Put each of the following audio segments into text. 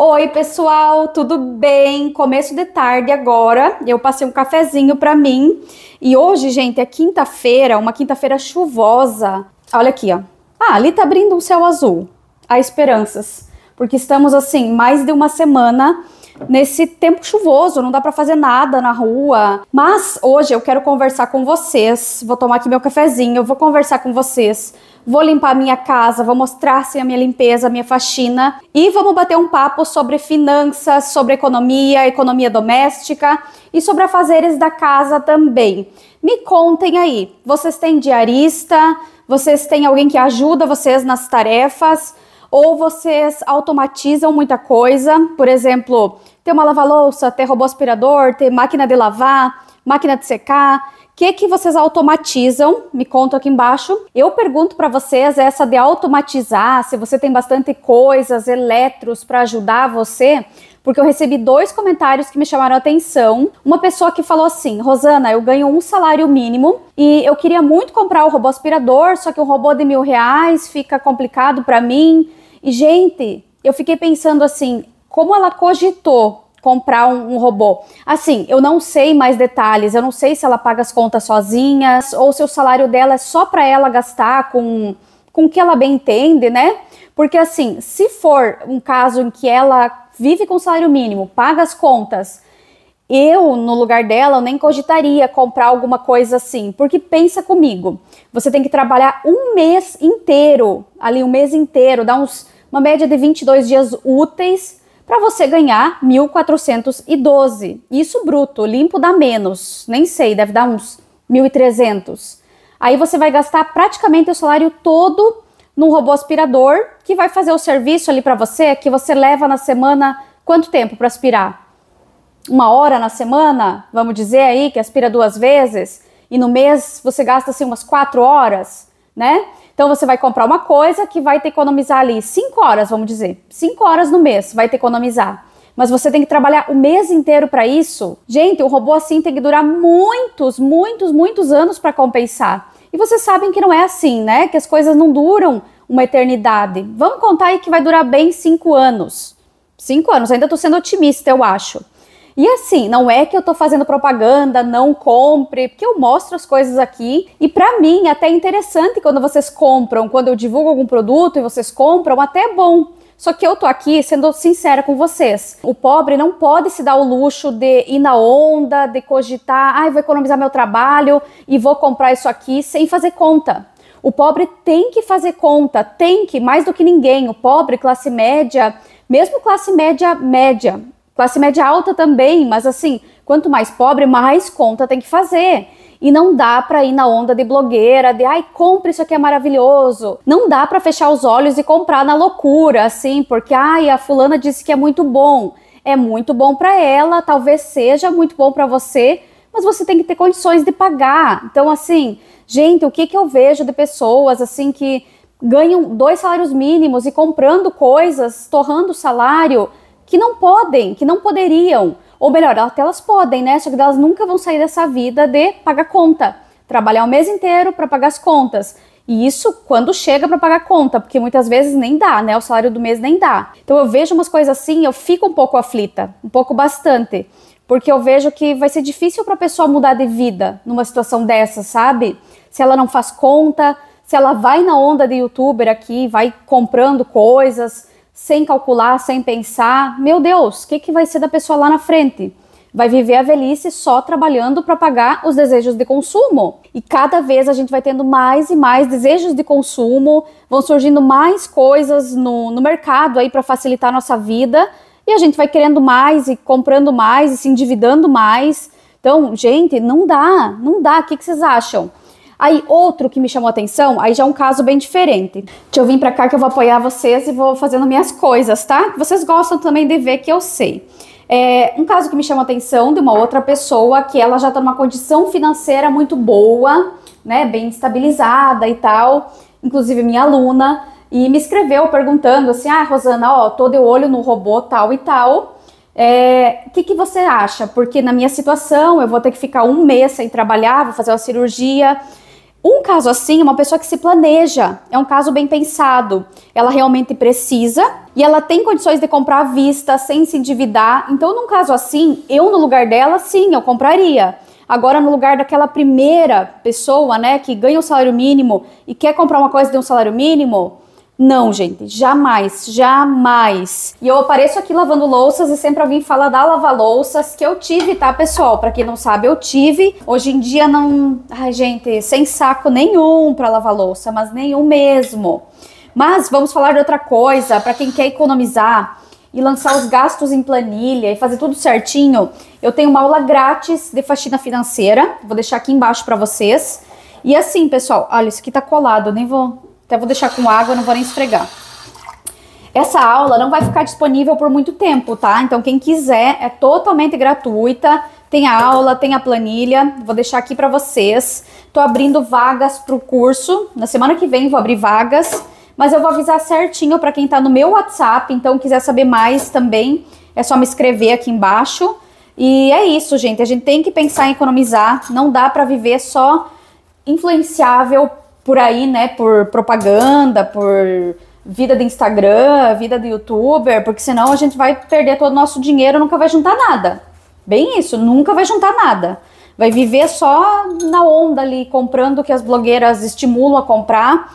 Oi, pessoal, tudo bem? Começo de tarde agora. Eu passei um cafezinho para mim. E hoje, gente, é quinta-feira, uma quinta-feira chuvosa. Olha aqui, ó. Ah, ali tá abrindo um céu azul. Há esperanças, porque estamos assim, mais de uma semana nesse tempo chuvoso, não dá para fazer nada na rua. Mas hoje eu quero conversar com vocês. Vou tomar aqui meu cafezinho, vou conversar com vocês. Vou limpar minha casa, vou mostrar assim, a minha limpeza, a minha faxina e vamos bater um papo sobre finanças, sobre economia, economia doméstica e sobre afazeres da casa também. Me contem aí, vocês têm diarista? Vocês têm alguém que ajuda vocês nas tarefas? ou vocês automatizam muita coisa, por exemplo, ter uma lava-louça, ter robô aspirador, ter máquina de lavar, máquina de secar. O que, que vocês automatizam? Me conta aqui embaixo. Eu pergunto para vocês essa de automatizar, se você tem bastante coisas, eletros para ajudar você, porque eu recebi dois comentários que me chamaram a atenção. Uma pessoa que falou assim: Rosana, eu ganho um salário mínimo e eu queria muito comprar o robô aspirador, só que o robô de mil reais fica complicado para mim e, gente, eu fiquei pensando assim, como ela cogitou comprar um, um, robô. Assim, eu não sei mais detalhes, eu não sei se ela paga as contas sozinha ou se o salário dela é só para ela gastar com com o que ela bem entende, né? Porque assim, se for um caso em que ela vive com salário mínimo, paga as contas, eu, no lugar dela, eu nem cogitaria comprar alguma coisa assim, porque pensa comigo, você tem que trabalhar um mês inteiro, ali um mês inteiro, dá uns, uma média de 22 dias úteis para você ganhar 1.412. Isso bruto, limpo dá menos, nem sei, deve dar uns 1.300. Aí você vai gastar praticamente o salário todo num robô aspirador que vai fazer o serviço ali para você, que você leva na semana quanto tempo para aspirar? uma hora na semana, vamos dizer aí, que aspira duas vezes, e no mês você gasta assim umas quatro horas, né? Então você vai comprar uma coisa que vai te economizar ali cinco horas, vamos dizer, cinco horas no mês vai te economizar. Mas você tem que trabalhar o mês inteiro para isso. Gente, um robô assim tem que durar muitos, muitos, muitos anos para compensar. E vocês sabem que não é assim, né? Que as coisas não duram uma eternidade. Vamos contar aí que vai durar bem cinco anos. Cinco anos, ainda estou sendo otimista, eu acho. E assim, não é que eu tô fazendo propaganda, não compre, porque eu mostro as coisas aqui. E para mim, até é interessante quando vocês compram, quando eu divulgo algum produto e vocês compram, até é bom. Só que eu tô aqui sendo sincera com vocês. O pobre não pode se dar o luxo de ir na onda, de cogitar, ai, ah, vou economizar meu trabalho e vou comprar isso aqui sem fazer conta. O pobre tem que fazer conta, tem que, mais do que ninguém. O pobre, classe média, mesmo classe média média, Classe média alta também, mas assim, quanto mais pobre, mais conta tem que fazer. E não dá para ir na onda de blogueira, de ai, compre isso aqui é maravilhoso. Não dá para fechar os olhos e comprar na loucura, assim, porque ai, a fulana disse que é muito bom. É muito bom para ela, talvez seja muito bom para você, mas você tem que ter condições de pagar. Então, assim, gente, o que, que eu vejo de pessoas assim que ganham dois salários mínimos e comprando coisas, torrando o salário que não podem, que não poderiam. Ou melhor, até elas podem, né? Só que elas nunca vão sair dessa vida de pagar conta, trabalhar o mês inteiro para pagar as contas. E isso quando chega para pagar conta, porque muitas vezes nem dá, né? O salário do mês nem dá. Então eu vejo umas coisas assim, eu fico um pouco aflita, um pouco bastante, porque eu vejo que vai ser difícil para a pessoa mudar de vida numa situação dessa, sabe? Se ela não faz conta, se ela vai na onda de youtuber aqui, vai comprando coisas, sem calcular, sem pensar. Meu Deus, o que, que vai ser da pessoa lá na frente? Vai viver a velhice só trabalhando para pagar os desejos de consumo. E cada vez a gente vai tendo mais e mais desejos de consumo, vão surgindo mais coisas no, no mercado aí para facilitar a nossa vida. E a gente vai querendo mais e comprando mais e se endividando mais. Então, gente, não dá, não dá. O que, que vocês acham? Aí outro que me chamou atenção, aí já é um caso bem diferente. Deixa eu vir para cá que eu vou apoiar vocês e vou fazendo minhas coisas, tá? Vocês gostam também de ver que eu sei. É, um caso que me chama atenção de uma outra pessoa que ela já está numa condição financeira muito boa, né, bem estabilizada e tal, inclusive minha aluna, e me escreveu perguntando assim, ah, Rosana, ó, tô de olho no robô tal e tal, o é, que, que, você acha? Porque na minha situação eu vou ter que ficar um mês sem trabalhar, vou fazer uma cirurgia, um caso assim, é uma pessoa que se planeja, é um caso bem pensado. Ela realmente precisa e ela tem condições de comprar à vista, sem se endividar. Então, num caso assim, eu no lugar dela, sim, eu compraria. Agora, no lugar daquela primeira pessoa, né, que ganha o um salário mínimo e quer comprar uma coisa de um salário mínimo, não, gente, jamais, jamais. E eu apareço aqui lavando louças e sempre alguém fala da lavar louças que eu tive, tá, pessoal? Para quem não sabe, eu tive. Hoje em dia não, ai, gente, sem saco nenhum para lavar louça, mas nenhum mesmo. Mas vamos falar de outra coisa, para quem quer economizar e lançar os gastos em planilha e fazer tudo certinho, eu tenho uma aula grátis de faxina financeira, vou deixar aqui embaixo para vocês. E assim, pessoal, olha, isso aqui tá colado, nem vou até vou deixar com água, não vou nem esfregar. Essa aula não vai ficar disponível por muito tempo, tá? Então quem quiser é totalmente gratuita. Tem a aula, tem a planilha. Vou deixar aqui para vocês. Tô abrindo vagas pro curso. Na semana que vem vou abrir vagas, mas eu vou avisar certinho para quem tá no meu WhatsApp, então quiser saber mais também, é só me escrever aqui embaixo. E é isso, gente. A gente tem que pensar em economizar. Não dá para viver só influenciável por aí, né, por propaganda, por vida de Instagram, vida de youtuber, porque senão a gente vai perder todo o nosso dinheiro, nunca vai juntar nada. Bem isso, nunca vai juntar nada. Vai viver só na onda ali, comprando o que as blogueiras estimulam a comprar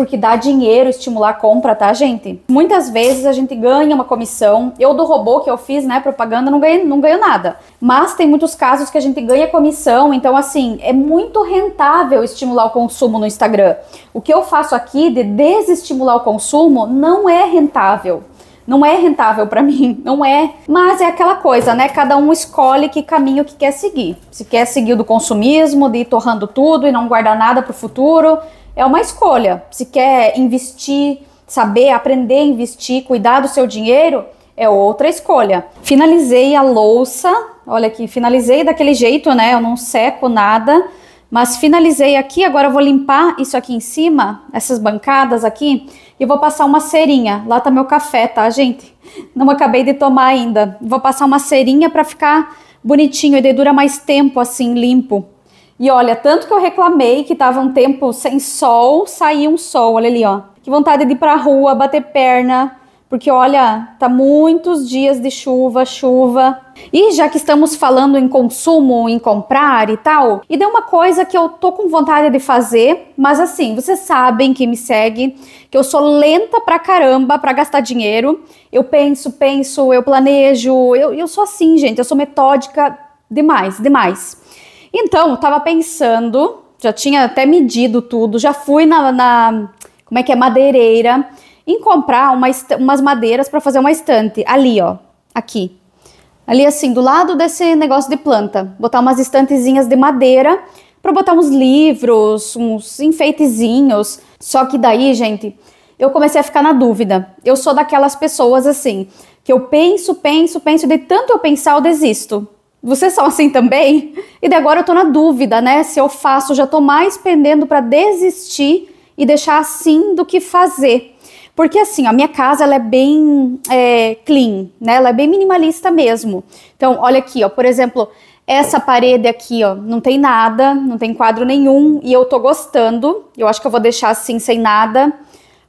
porque dá dinheiro estimular a compra, tá, gente? Muitas vezes a gente ganha uma comissão. Eu do robô que eu fiz, né, propaganda, não ganho, não ganho nada. Mas tem muitos casos que a gente ganha comissão, então assim, é muito rentável estimular o consumo no Instagram. O que eu faço aqui de desestimular o consumo não é rentável. Não é rentável para mim, não é. Mas é aquela coisa, né? Cada um escolhe que caminho que quer seguir. Se quer seguir o do consumismo, de ir torrando tudo e não guardar nada para o futuro, é uma escolha. Se quer investir, saber, aprender a investir, cuidar do seu dinheiro, é outra escolha. Finalizei a louça, olha aqui, finalizei daquele jeito, né? Eu não seco nada, mas finalizei aqui. Agora eu vou limpar isso aqui em cima, essas bancadas aqui, e vou passar uma cerinha. Lá tá meu café, tá, gente? Não acabei de tomar ainda. Vou passar uma cerinha para ficar bonitinho e daí dura mais tempo assim, limpo. E olha, tanto que eu reclamei que tava um tempo sem sol, saiu um sol, olha ali, ó. Que vontade de ir pra rua, bater perna, porque olha, tá muitos dias de chuva, chuva. E já que estamos falando em consumo, em comprar e tal, e deu uma coisa que eu tô com vontade de fazer, mas assim, vocês sabem que me segue, que eu sou lenta pra caramba pra gastar dinheiro. Eu penso, penso, eu planejo, eu, eu sou assim, gente, eu sou metódica demais, demais. Então, eu estava pensando, já tinha até medido tudo, já fui na, na como é que é, madeireira, em comprar uma, umas madeiras para fazer uma estante, ali, ó, aqui. Ali assim, do lado desse negócio de planta, botar umas estantezinhas de madeira para botar uns livros, uns enfeitezinhos. Só que daí, gente, eu comecei a ficar na dúvida. Eu sou daquelas pessoas assim, que eu penso, penso, penso, de tanto eu pensar eu desisto. Vocês são assim também? E daí agora eu tô na dúvida, né? Se eu faço, já tô mais pendendo para desistir e deixar assim do que fazer. Porque assim, a minha casa ela é bem é, clean, né? Ela é bem minimalista mesmo. Então, olha aqui, ó, por exemplo, essa parede aqui, ó, não tem nada, não tem quadro nenhum e eu tô gostando. Eu acho que eu vou deixar assim sem nada.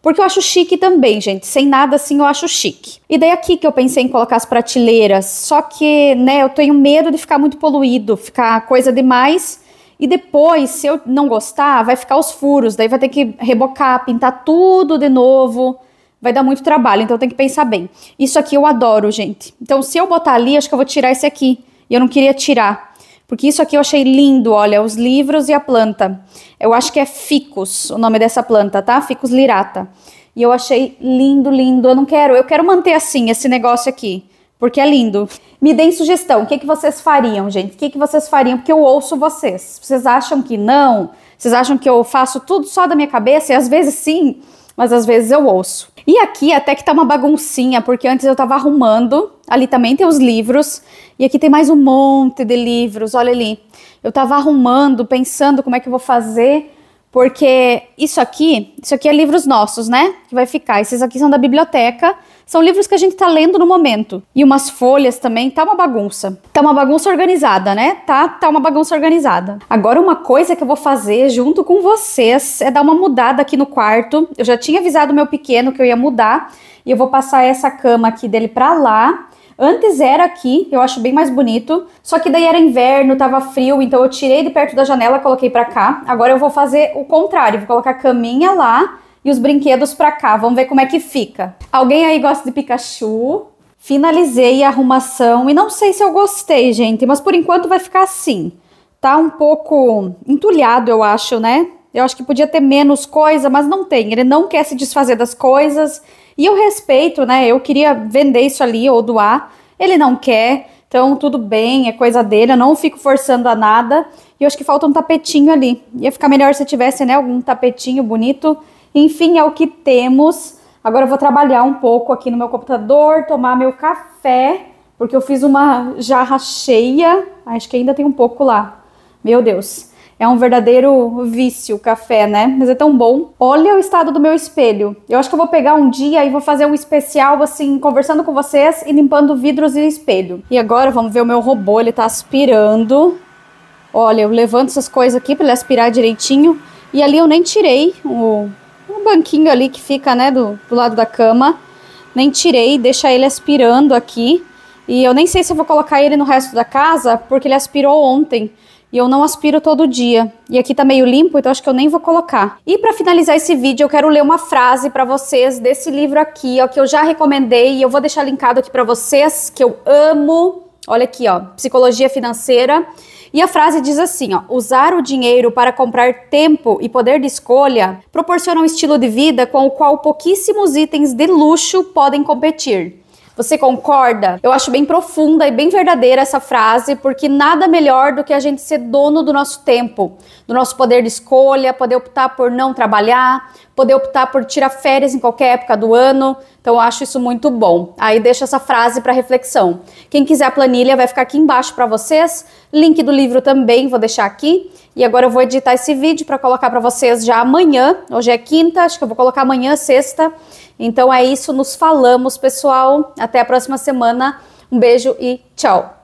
Porque eu acho chique também, gente. Sem nada assim, eu acho chique. E daí aqui que eu pensei em colocar as prateleiras. Só que, né, eu tenho medo de ficar muito poluído, ficar coisa demais. E depois, se eu não gostar, vai ficar os furos. Daí vai ter que rebocar, pintar tudo de novo. Vai dar muito trabalho, então tem que pensar bem. Isso aqui eu adoro, gente. Então, se eu botar ali, acho que eu vou tirar esse aqui. E eu não queria tirar. Porque isso aqui eu achei lindo, olha, os livros e a planta. Eu acho que é ficus, o nome dessa planta, tá? Ficus lirata. E eu achei lindo, lindo. Eu não quero, eu quero manter assim esse negócio aqui, porque é lindo. Me deem sugestão, o que, que vocês fariam, gente? O que, que vocês fariam? Porque eu ouço vocês. Vocês acham que não? Vocês acham que eu faço tudo só da minha cabeça? E às vezes sim mas às vezes eu ouço. E aqui até que tá uma baguncinha, porque antes eu tava arrumando, ali também tem os livros, e aqui tem mais um monte de livros, olha ali. Eu tava arrumando, pensando como é que eu vou fazer, porque isso aqui, isso aqui é livros nossos, né? Que vai ficar. Esses aqui são da biblioteca, são livros que a gente está lendo no momento. E umas folhas também, tá uma bagunça. Tá uma bagunça organizada, né? Tá, tá uma bagunça organizada. Agora, uma coisa que eu vou fazer junto com vocês é dar uma mudada aqui no quarto. Eu já tinha avisado meu pequeno que eu ia mudar. E eu vou passar essa cama aqui dele para lá. Antes era aqui, eu acho bem mais bonito. Só que daí era inverno, tava frio, então eu tirei de perto da janela, coloquei para cá. Agora eu vou fazer o contrário, vou colocar a caminha lá e os brinquedos para cá. Vamos ver como é que fica. Alguém aí gosta de Pikachu? Finalizei a arrumação e não sei se eu gostei, gente, mas por enquanto vai ficar assim. Tá um pouco entulhado, eu acho, né? Eu acho que podia ter menos coisa, mas não tem. Ele não quer se desfazer das coisas. E eu respeito, né? Eu queria vender isso ali ou doar. Ele não quer. Então, tudo bem, é coisa dele. Eu não fico forçando a nada. E eu acho que falta um tapetinho ali. Ia ficar melhor se tivesse, né? Algum tapetinho bonito. Enfim, é o que temos. Agora eu vou trabalhar um pouco aqui no meu computador, tomar meu café, porque eu fiz uma jarra cheia. Acho que ainda tem um pouco lá. Meu Deus, é um verdadeiro vício o café, né? Mas é tão bom. Olha o estado do meu espelho. Eu acho que eu vou pegar um dia e vou fazer um especial assim, conversando com vocês e limpando vidros e espelho. E agora vamos ver o meu robô, ele tá aspirando. Olha, eu levanto essas coisas aqui para ele aspirar direitinho. E ali eu nem tirei o banquinho ali que fica, né, do, do lado da cama. Nem tirei, deixa ele aspirando aqui. E eu nem sei se vou colocar ele no resto da casa, porque ele aspirou ontem. E eu não aspiro todo dia. E aqui tá meio limpo, então acho que eu nem vou colocar. E para finalizar esse vídeo, eu quero ler uma frase para vocês desse livro aqui, ó, que eu já recomendei e eu vou deixar linkado aqui para vocês, que eu amo Olha aqui, ó, psicologia financeira. E a frase diz assim, ó: usar o dinheiro para comprar tempo e poder de escolha proporciona um estilo de vida com o qual pouquíssimos itens de luxo podem competir. Você concorda? Eu acho bem profunda e bem verdadeira essa frase, porque nada melhor do que a gente ser dono do nosso tempo, do nosso poder de escolha, poder optar por não trabalhar, poder optar por tirar férias em qualquer época do ano. Então eu acho isso muito bom. Aí deixa essa frase para reflexão. Quem quiser a planilha vai ficar aqui embaixo para vocês. Link do livro também vou deixar aqui. E agora eu vou editar esse vídeo para colocar para vocês já amanhã. Hoje é quinta, acho que eu vou colocar amanhã, sexta. Então é isso, nos falamos, pessoal. Até a próxima semana. Um beijo e tchau.